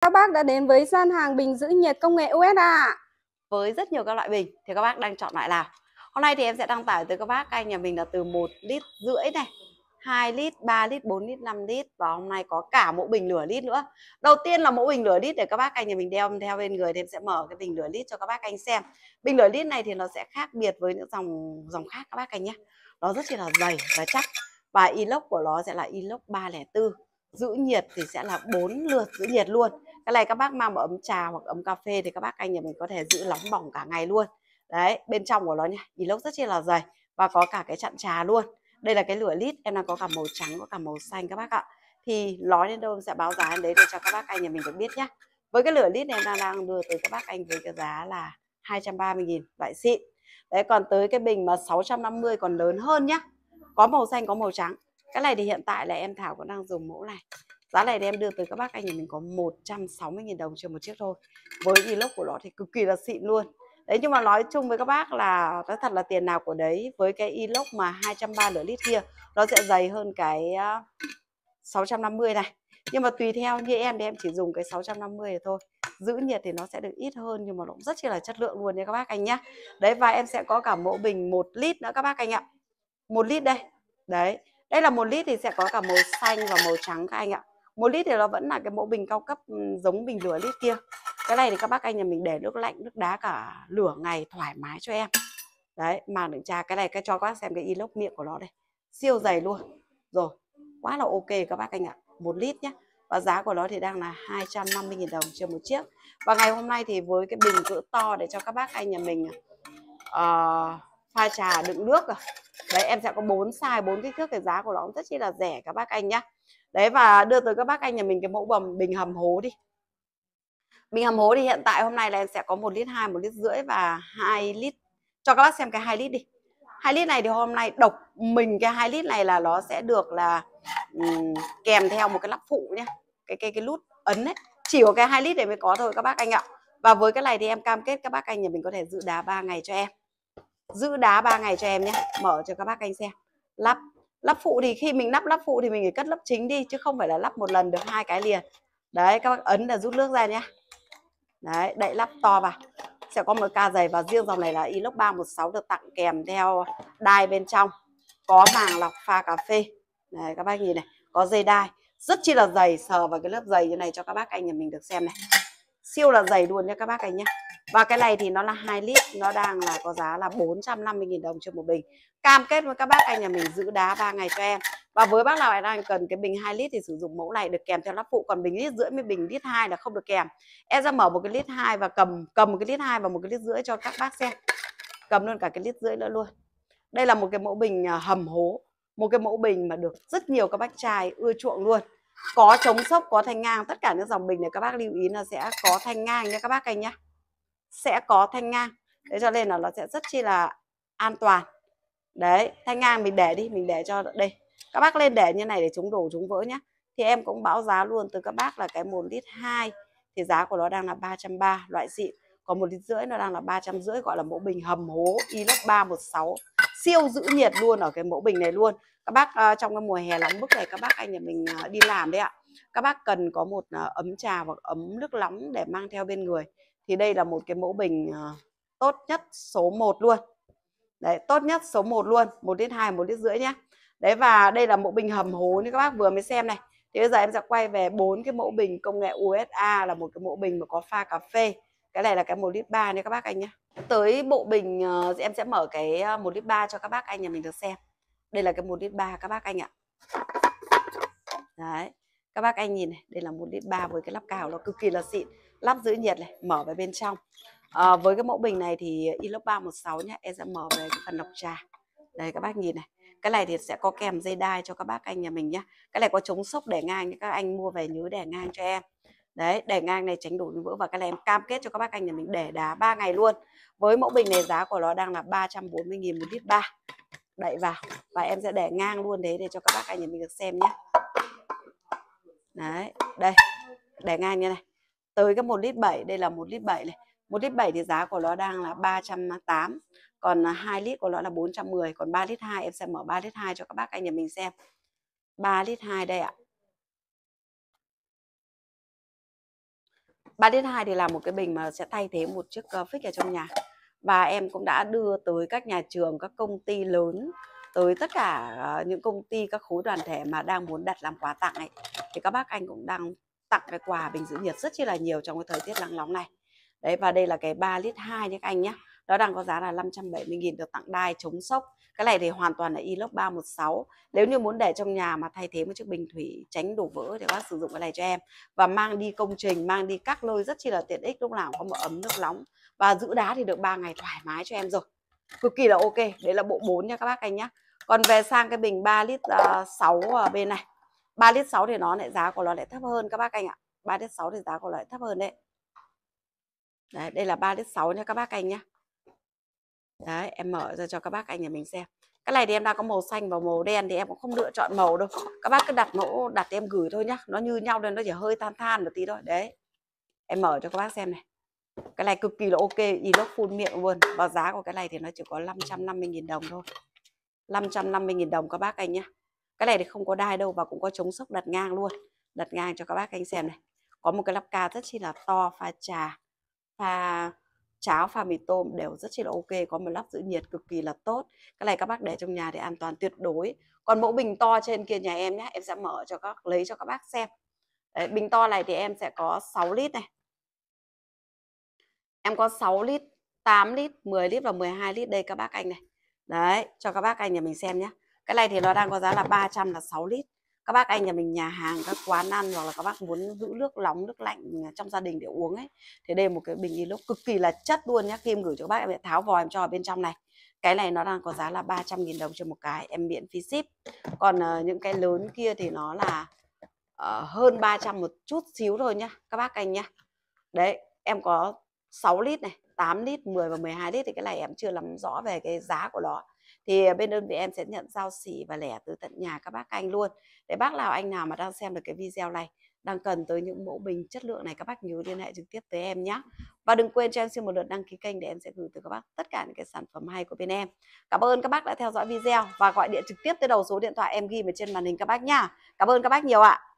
Các bác đã đến với gian hàng bình giữ nhiệt công nghệ USA Với rất nhiều các loại bình thì các bác đang chọn loại nào? Hôm nay thì em sẽ đăng tải tới các bác anh nhà mình là từ 1 lít rưỡi này 2 lít, 3 lít, 4 lít, 5 lít và hôm nay có cả mẫu bình nửa lít nữa. Đầu tiên là mẫu bình nửa lít để các bác anh nhà mình đeo theo bên người thì em sẽ mở cái bình nửa lít cho các bác anh xem. Bình nửa lít này thì nó sẽ khác biệt với những dòng dòng khác các bác anh nhé. Nó rất là dày và chắc và inox của nó sẽ là inox 304 giữ nhiệt thì sẽ là bốn lượt giữ nhiệt luôn cái này các bác mang vào ấm trà hoặc ấm cà phê thì các bác anh nhà mình có thể giữ nóng bỏng cả ngày luôn đấy bên trong của nó nha inox rất chi là dày và có cả cái chặn trà luôn đây là cái lửa lít em đang có cả màu trắng có cả màu xanh các bác ạ thì nói đến đâu em sẽ báo giá đến đấy để cho các bác anh nhà mình được biết nhé với cái lửa lít này em đang, đang đưa tới các bác anh với cái giá là 230.000 loại xịn đấy còn tới cái bình mà 650 còn lớn hơn nhá có màu xanh có màu trắng cái này thì hiện tại là em Thảo cũng đang dùng mẫu này Giá này thì em đưa tới các bác anh nhà mình có 160.000 đồng trên một chiếc thôi Với inox của nó thì cực kỳ là xịn luôn Đấy nhưng mà nói chung với các bác là nó thật là tiền nào của đấy Với cái inox mà 230 nửa lít kia Nó sẽ dày hơn cái 650 này Nhưng mà tùy theo như em thì em chỉ dùng cái 650 này thôi giữ nhiệt thì nó sẽ được ít hơn nhưng mà nó cũng rất là chất lượng luôn nha các bác anh nhá đấy và em sẽ có cả mẫu bình 1 lít nữa các bác anh ạ một lít đây đấy đây là một lít thì sẽ có cả màu xanh và màu trắng các anh ạ một lít thì nó vẫn là cái mẫu bình cao cấp ừ, giống bình lửa lít kia cái này thì các bác anh nhà mình để nước lạnh nước đá cả lửa ngày thoải mái cho em đấy mà đựng trà cái này cái cho các bác xem cái inox miệng của nó đây siêu dày luôn rồi quá là ok các bác anh ạ một lít nhé và giá của nó thì đang là 250.000 đồng trên một chiếc và ngày hôm nay thì với cái bình cỡ to để cho các bác anh nhà mình uh, pha trà đựng nước rồi à? đấy em sẽ có bốn size bốn kích thước cái giá của nó cũng rất chi là rẻ các bác anh nhá đấy và đưa tới các bác anh nhà mình cái mẫu bầm bình hầm hố đi bình hầm hố thì hiện tại hôm nay là em sẽ có một lít hai một lít rưỡi và hai lít cho các bác xem cái hai lít đi hai lít này thì hôm nay độc mình cái hai lít này là nó sẽ được là um, kèm theo một cái lắp phụ nhá cái cái cái nút ấn đấy chỉ có cái hai lít để mới có thôi các bác anh ạ và với cái này thì em cam kết các bác anh nhà mình có thể dự đá 3 ngày cho em giữ đá 3 ngày cho em nhé mở cho các bác anh xem lắp lắp phụ thì khi mình lắp lắp phụ thì mình phải cất lắp chính đi chứ không phải là lắp một lần được hai cái liền đấy các bác ấn là rút nước ra nhé đấy đậy lắp to vào sẽ có một ca dày và riêng dòng này là inox 316 được tặng kèm theo đai bên trong có màng lọc pha cà phê đấy các bác nhìn này có dây đai rất chi là dày sờ vào cái lớp dày như này cho các bác anh nhà mình được xem này siêu là dày luôn nha các bác anh nhé và cái này thì nó là 2 lít nó đang là có giá là 450.000 đồng cho một bình cam kết với các bác anh nhà mình giữ đá 3 ngày cho em và với bác nào đang cần cái bình 2 lít thì sử dụng mẫu này được kèm theo lắp phụ còn bình lít rưỡi với bình lít 2 là không được kèm em ra mở một cái lít 2 và cầm cầm một cái lít 2 và một cái lít rưỡi cho các bác xem cầm luôn cả cái lít rưỡi nữa luôn đây là một cái mẫu bình à, hầm hố một cái mẫu bình mà được rất nhiều các bác trai ưa chuộng luôn có chống sốc có thanh ngang tất cả những dòng bình này các bác lưu ý là sẽ có thanh ngang nha các bác anh nhé sẽ có thanh ngang thế cho nên là nó sẽ rất chi là an toàn đấy thanh ngang mình để đi mình để cho đây các bác lên để như này để chống đổ chống vỡ nhé thì em cũng báo giá luôn từ các bác là cái một lít 2 thì giá của nó đang là ba trăm ba loại xịn còn một lít rưỡi nó đang là ba trăm rưỡi gọi là mẫu bình hầm hố inox sáu siêu giữ nhiệt luôn ở cái mẫu bình này luôn các bác uh, trong cái mùa hè nóng bức này các bác anh nhà mình uh, đi làm đấy ạ các bác cần có một uh, ấm trà hoặc ấm nước nóng để mang theo bên người thì đây là một cái mẫu bình ờ, tốt nhất số 1 luôn đấy tốt nhất số 1 luôn 1 lít 2 1 lít rưỡi nhé đấy và đây là mẫu bình hầm hố như các bác vừa mới xem này thì bây giờ em sẽ quay về bốn cái mẫu bình công nghệ USA là một cái mẫu bình mà có pha cà phê cái này là cái 1 lít 3 nha các bác anh nhé tới bộ bình ờ, em sẽ mở cái 1 ờ, lít 3 cho các bác anh nhà mình được xem đây là cái 1 lít 3 các bác anh ạ đấy các bác anh nhìn này đây là một lít ba với cái lắp cào nó cực kỳ là xịn lắp giữ nhiệt này mở về bên trong à, với cái mẫu bình này thì inox 316 nhá em sẽ mở về cái phần lọc trà đây các bác nhìn này cái này thì sẽ có kèm dây đai cho các bác anh nhà mình nhá cái này có chống sốc để ngang các anh mua về nhớ để ngang cho em đấy để ngang này tránh đổ vỡ và cái này em cam kết cho các bác anh nhà mình để đá 3 ngày luôn với mẫu bình này giá của nó đang là 340.000 một lít ba đậy vào và em sẽ để ngang luôn đấy để cho các bác anh nhà mình được xem nhé đấy đây để ngang như này tới cái 1 lít 7 đây là 1 lít 7 này 1 lít 7 thì giá của nó đang là 308 còn 2 à, lít của nó là 410 còn 3 lít 2 em sẽ mở 3 lít 2 cho các bác anh nhà mình xem 3 lít 2 đây ạ 3 lít 2 thì là một cái bình mà sẽ thay thế một chiếc phích ờ, ở trong nhà và em cũng đã đưa tới các nhà trường các công ty lớn tới tất cả ờ, những công ty các khối đoàn thể mà đang muốn đặt làm quà tặng ấy thì các bác anh cũng đang tặng cái quà bình giữ nhiệt rất chi là nhiều trong cái thời tiết nắng nóng này đấy và đây là cái 3 lít 2 nhé các anh nhé nó đang có giá là 570.000 được tặng đai chống sốc cái này thì hoàn toàn là inox 316 nếu như muốn để trong nhà mà thay thế một chiếc bình thủy tránh đổ vỡ thì các bác sử dụng cái này cho em và mang đi công trình mang đi các lôi rất chi là tiện ích lúc nào có một ấm nước nóng và giữ đá thì được 3 ngày thoải mái cho em rồi cực kỳ là ok đấy là bộ 4 nha các bác anh nhé còn về sang cái bình 3 lít uh, 6 uh, bên này 3 lít 6 thì nó lại giá của nó lại thấp hơn các bác anh ạ 3 lít 6 thì giá của nó lại thấp hơn đấy Đấy, đây là 3 lít 6 nha các bác anh nhá Đấy, em mở ra cho các bác anh nhà mình xem. Cái này thì em đang có màu xanh và màu đen thì em cũng không lựa chọn màu đâu. Các bác cứ đặt mẫu đặt em gửi thôi nhá. Nó như nhau nên nó chỉ hơi tan than một tí thôi. Đấy. Em mở cho các bác xem này. Cái này cực kỳ là ok, inox full miệng luôn. Và giá của cái này thì nó chỉ có 550 000 đồng thôi. 550 000 đồng các bác anh nhá cái này thì không có đai đâu và cũng có chống sốc đặt ngang luôn đặt ngang cho các bác anh xem này có một cái lắp ca rất chi là to pha trà pha cháo pha mì tôm đều rất chi là ok có một lắp giữ nhiệt cực kỳ là tốt cái này các bác để trong nhà thì an toàn tuyệt đối còn mẫu bình to trên kia nhà em nhé em sẽ mở cho các lấy cho các bác xem Đấy, bình to này thì em sẽ có 6 lít này em có 6 lít 8 lít 10 lít và 12 lít đây các bác anh này đấy cho các bác anh nhà mình xem nhé cái này thì nó đang có giá là 300 là 6 lít các bác anh nhà mình nhà hàng các quán ăn hoặc là các bác muốn giữ nước nóng nước lạnh trong gia đình để uống ấy thì đây một cái bình inox cực kỳ là chất luôn nhá kim gửi cho các bác em tháo vòi em cho ở bên trong này cái này nó đang có giá là 300.000 đồng cho một cái em miễn phí ship còn uh, những cái lớn kia thì nó là uh, hơn 300 một chút xíu thôi nhá các bác anh nhá đấy em có 6 lít này 8 lít 10 và 12 lít thì cái này em chưa làm rõ về cái giá của nó thì à, bên đơn vị em sẽ nhận giao xỉ và lẻ từ tận nhà các bác anh luôn để bác nào anh nào mà đang xem được cái video này đang cần tới những mẫu bình chất lượng này các bác nhớ liên hệ trực tiếp tới em nhé và đừng quên cho em xin một lượt đăng ký kênh để em sẽ gửi tới các bác tất cả những cái sản phẩm hay của bên em cảm ơn các bác đã theo dõi video và gọi điện trực tiếp tới đầu số điện thoại em ghi ở trên màn hình các bác nha cảm ơn các bác nhiều ạ